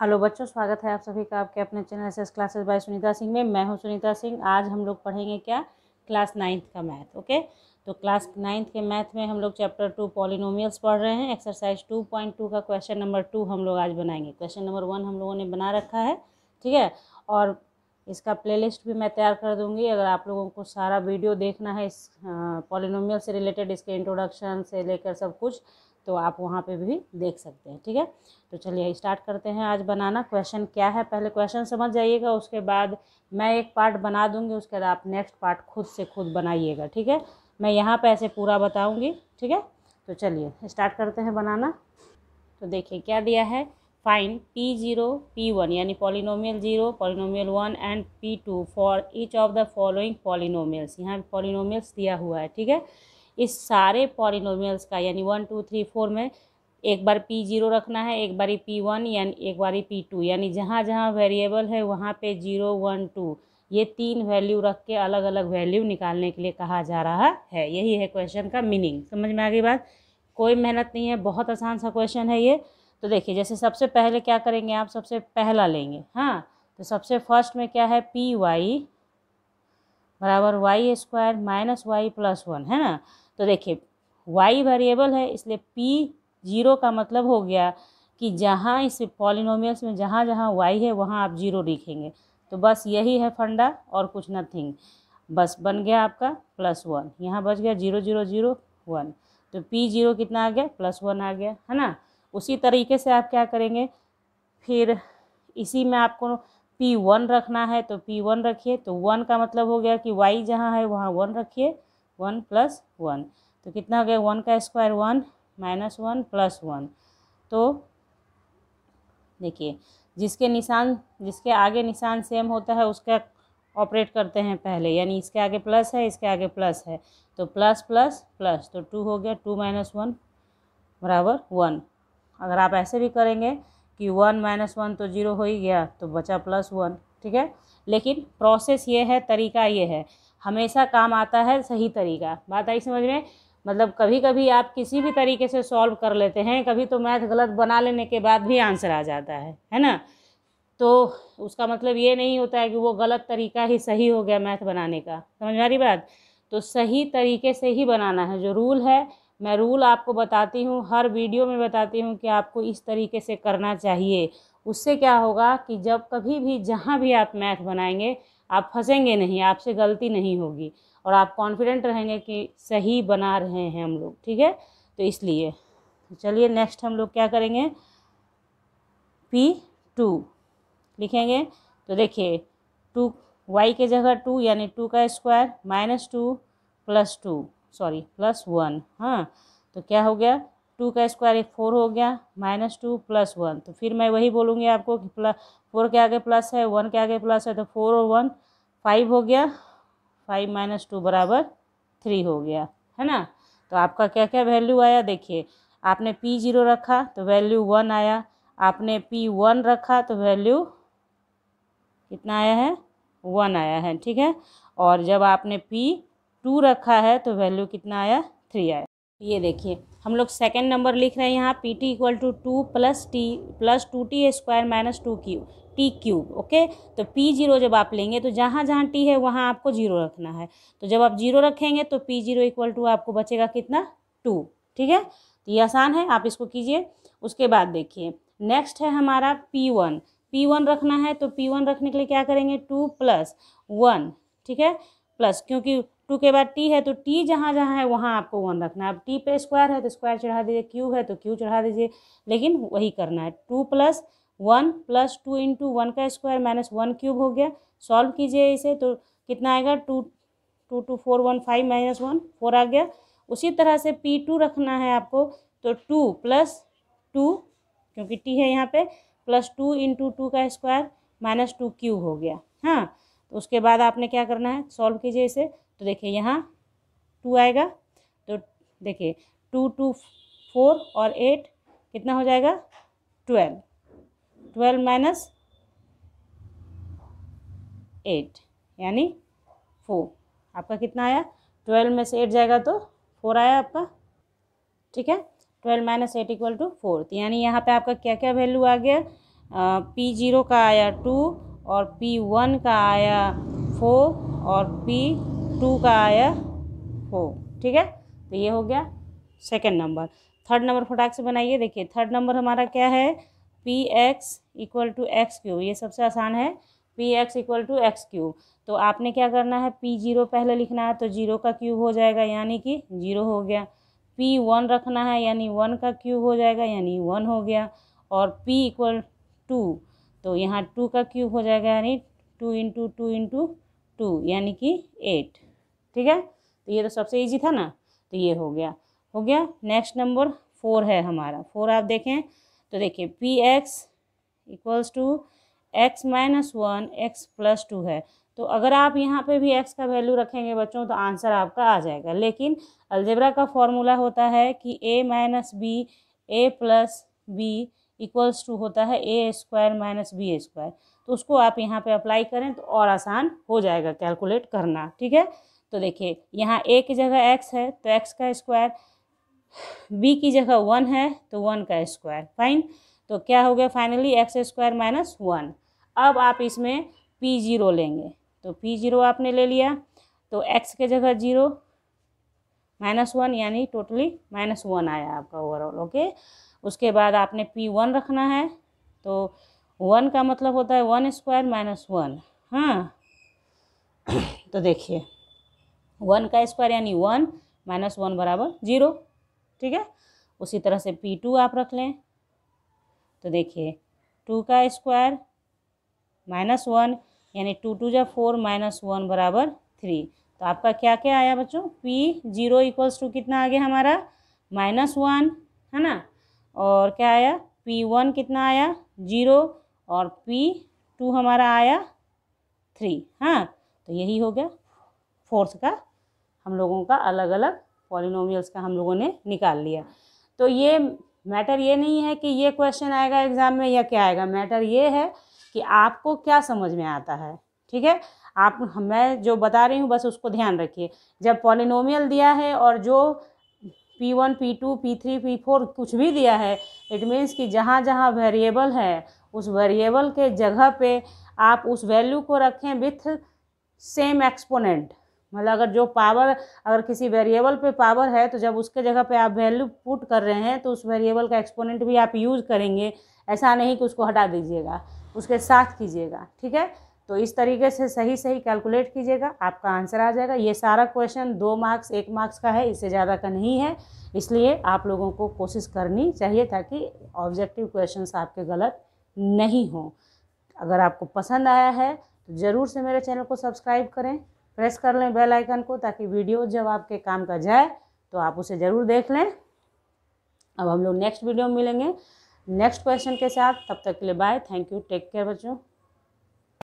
hello बच्चों स्वागत है आप सभी का आपके अपने चैनल से क्लासेस बाय सुनीता सिंह में मैं हूं सुनीता सिंह आज हम लोग पढ़ेंगे क्या क्लास नाइन्थ का मैथ ओके तो क्लास नाइन्थ के मैथ में हम लोग चैप्टर टू पॉलिनोमियल्स पढ़ रहे हैं एक्सरसाइज टू पॉइंट टू का क्वेश्चन नंबर टू हम लोग आज बनाएंगे क्वेश्चन नंबर वन हम लोगों ने बना रखा है ठीक है और इसका प्ले भी मैं तैयार कर दूँगी अगर आप लोगों को सारा वीडियो देखना है इस हाँ, पॉलिनोमियल से रिलेटेड इसके इंट्रोडक्शन से लेकर सब कुछ तो आप वहाँ पे भी देख सकते हैं ठीक है तो चलिए स्टार्ट करते हैं आज बनाना क्वेश्चन क्या है पहले क्वेश्चन समझ जाइएगा उसके बाद मैं एक पार्ट बना दूँगी उसके बाद आप नेक्स्ट पार्ट खुद से खुद बनाइएगा ठीक है मैं यहाँ पर ऐसे पूरा बताऊँगी ठीक है तो चलिए स्टार्ट करते हैं बनाना तो देखिए क्या दिया है find P zero P one यानी polynomial zero polynomial one and P two for each of the following polynomials यहाँ पॉलिनोमियल्स दिया हुआ है ठीक है इस सारे पॉलिनोमियल्स का यानी वन टू थ्री फोर में एक बार पी जीरो रखना है एक बारी पी वन यानी एक बारी पी टू यानी जहाँ जहाँ वेरिएबल है वहाँ पे जीरो वन टू ये तीन वैल्यू रख के अलग अलग वैल्यू निकालने के लिए कहा जा रहा है यही है क्वेश्चन का मीनिंग समझ में आ गई बात कोई मेहनत नहीं है बहुत आसान सा क्वेश्चन है ये तो देखिए जैसे सबसे पहले क्या करेंगे आप सबसे पहला लेंगे हाँ तो सबसे फर्स्ट में क्या है पी वाई बराबर Y square minus Y plus one है ना तो देखिए वाई वेरिएबल है इसलिए पी जीरो का मतलब हो गया कि जहाँ इस पॉलिनोमियल्स में जहाँ जहाँ वाई है वहाँ आप जीरो लिखेंगे तो बस यही है फंडा और कुछ नथिंग बस बन गया आपका प्लस वन यहाँ बच गया जीरो जीरो जीरो वन तो पी जीरो कितना आ गया प्लस वन आ गया है ना उसी तरीके से आप क्या करेंगे फिर इसी में आपको पी वन रखना है तो पी वन रखिए तो वन का मतलब हो गया कि वाई जहाँ है वहाँ वन रखिए वन प्लस वन तो कितना हो गया वन का square one minus one plus one तो देखिए जिसके निशान जिसके आगे निशान सेम होता है उसका ऑपरेट करते हैं पहले यानी इसके आगे प्लस है इसके आगे प्लस है तो प्लस प्लस प्लस तो टू हो गया टू माइनस वन बराबर वन अगर आप ऐसे भी करेंगे कि वन माइनस वन तो जीरो हो ही गया तो बचा प्लस वन ठीक है लेकिन प्रोसेस ये है तरीका ये है हमेशा काम आता है सही तरीका बात आई समझ में मतलब कभी कभी आप किसी भी तरीके से सॉल्व कर लेते हैं कभी तो मैथ गलत बना लेने के बाद भी आंसर आ जाता है है ना तो उसका मतलब ये नहीं होता है कि वो गलत तरीका ही सही हो गया मैथ बनाने का समझ में आ रही बात तो सही तरीके से ही बनाना है जो रूल है मैं रूल आपको बताती हूँ हर वीडियो में बताती हूँ कि आपको इस तरीके से करना चाहिए उससे क्या होगा कि जब कभी भी जहाँ भी आप मैथ बनाएंगे आप फंसेंगे नहीं आपसे गलती नहीं होगी और आप कॉन्फिडेंट रहेंगे कि सही बना रहे हैं हम लोग ठीक है तो इसलिए चलिए नेक्स्ट हम लोग क्या करेंगे पी टू लिखेंगे तो देखिए टू वाई के जगह टू यानी टू का square minus two plus two sorry plus one हाँ तो क्या हो गया टू का स्क्वायर एक फोर हो गया माइनस टू प्लस वन तो फिर मैं वही बोलूँगी आपको कि प्लस फोर के आगे प्लस है वन के आगे प्लस है तो फोर और वन फाइव हो गया फाइव माइनस टू बराबर थ्री हो गया है ना तो आपका क्या क्या वैल्यू आया देखिए आपने पी जीरो रखा तो वैल्यू वन आया आपने पी वन रखा तो वैल्यू कितना आया है वन आया है ठीक है और जब आपने पी टू रखा है तो वैल्यू कितना आया थ्री आया ये देखिए हम लोग सेकेंड नंबर लिख रहे हैं यहाँ P T equal to two plus T plus two T square minus two Q T cube okay तो पी जीरो जब आप लेंगे तो जहाँ जहाँ टी है वहाँ आपको जीरो रखना है तो जब आप जीरो रखेंगे तो पी जीरो इक्वल टू आपको बचेगा कितना टू ठीक है तो ये आसान है आप इसको कीजिए उसके बाद देखिए नेक्स्ट है हमारा पी वन पी वन रखना है तो पी वन रखने के लिए क्या करेंगे टू प्लस वन ठीक है प्लस क्योंकि टू के बाद टी है तो टी जहाँ जहाँ है वहाँ आपको वन रखना है अब टी पे स्क्वायर है तो स्क्वायर चढ़ा दीजिए क्यू है तो क्यू चढ़ा दीजिए लेकिन वही करना है two plus one plus two into one का स्क्वायर माइनस वन क्यूब हो गया सॉल्व कीजिए इसे तो कितना आएगा two two two four one five minus one four आ गया उसी तरह से पी टू रखना है आपको तो टू प्लस टू क्योंकि टी है यहाँ पे प्लस टू इंटू टू का स्क्वायर माइनस टू क्यूब हो गया हाँ तो उसके बाद आपने क्या करना है सॉल्व कीजिए इसे तो देखिए यहाँ टू आएगा तो देखिए टू टू फोर और एट कितना हो जाएगा ट्वेल्व ट्वेल्व माइनस एट यानी फोर आपका कितना आया ट्वेल्व में से एट जाएगा तो फोर आया आपका ठीक है twelve minus eight equal to four तो यानी यहाँ पे आपका क्या क्या वैल्यू आ गया पी जीरो का आया टू और पी वन का आया फोर और पी टू का आया हो ठीक है तो ये हो गया सेकेंड नंबर थर्ड नंबर फटाक से बनाइए देखिए थर्ड नंबर हमारा क्या है P X equal to X Q ये सबसे आसान है P X equal to X Q तो आपने क्या करना है पी जीरो पहले लिखना है तो जीरो का क्यूब हो जाएगा यानी कि जीरो हो गया पी वन रखना है यानी वन का क्यूब हो जाएगा यानी वन हो गया और पी इक्वल टू तो यहाँ टू का क्यूब हो जाएगा यानी two into two into two यानी कि एट ठीक है तो ये तो सबसे ईजी था ना तो ये हो गया हो गया नेक्स्ट नंबर फोर है हमारा फोर आप देखें तो देखिए P X equals to X minus one X plus two है तो अगर आप यहाँ पे भी एक्स का वैल्यू रखेंगे बच्चों तो आंसर आपका आ जाएगा लेकिन अलजेब्रा का फॉर्मूला होता है कि A minus B A plus B equals to होता है A square minus B square तो उसको आप यहाँ पे अप्लाई करें तो और आसान हो जाएगा कैलकुलेट करना ठीक है तो देखिए यहाँ ए की जगह एक्स है तो एक्स का स्क्वायर बी की जगह वन है तो वन का स्क्वायर फाइन तो क्या हो गया finally X square minus one अब आप इसमें पी जीरो लेंगे तो पी जीरो आपने ले लिया तो एक्स के जगह जीरो माइनस वन यानी टोटली माइनस वन आया आपका ओवरऑल ओके उसके बाद आपने पी वन रखना है तो वन का मतलब होता है वन स्क्वायर माइनस वन हाँ तो देखिए वन का स्क्वायर यानी वन माइनस वन बराबर जीरो ठीक है उसी तरह से पी टू आप रख लें तो देखिए टू का स्क्वायर माइनस वन यानी टू टू जा फोर माइनस वन बराबर थ्री तो आपका क्या क्या आया बच्चों पी जीरो इक्वल्स टू कितना आ गया हमारा माइनस वन है ना और क्या आया पी वन कितना आया जीरो और पी टू हमारा आया थ्री हाँ तो यही हो गया फोर्थ का हम लोगों का अलग अलग पॉलिनोमियल्स का हम लोगों ने निकाल लिया तो ये मैटर ये नहीं है कि ये क्वेश्चन आएगा एग्ज़ाम में या क्या आएगा मैटर ये है कि आपको क्या समझ में आता है ठीक है आप मैं जो बता रही हूँ बस उसको ध्यान रखिए जब पॉलिनोमियल दिया है और जो P one P two P three P four कुछ भी दिया है इट मीन्स कि जहाँ जहाँ वेरिएबल है उस वेरिएबल के जगह पे आप उस वैल्यू को रखें विथ सेम एक्सपोनेंट मतलब अगर जो पावर अगर किसी वेरिएबल पे पावर है तो जब उसके जगह पे आप वैल्यू पुट कर रहे हैं तो उस वेरिएबल का एक्सपोनेंट भी आप यूज़ करेंगे ऐसा नहीं कि उसको हटा दीजिएगा उसके साथ कीजिएगा ठीक है तो इस तरीके से सही सही कैलकुलेट कीजिएगा आपका आंसर आ जाएगा ये सारा क्वेश्चन दो मार्क्स एक मार्क्स का है इससे ज़्यादा का नहीं है इसलिए आप लोगों को कोशिश करनी चाहिए ताकि ऑब्जेक्टिव क्वेश्चन आपके गलत नहीं हों अगर आपको पसंद आया है तो ज़रूर से मेरे चैनल को सब्सक्राइब करें प्रेस कर लें बेल आइकन को ताकि वीडियो जब आपके काम का जाए तो आप उसे ज़रूर देख लें अब हम लोग नेक्स्ट वीडियो में मिलेंगे नेक्स्ट क्वेश्चन के साथ तब तक के लिए bye thank you take care बच्चों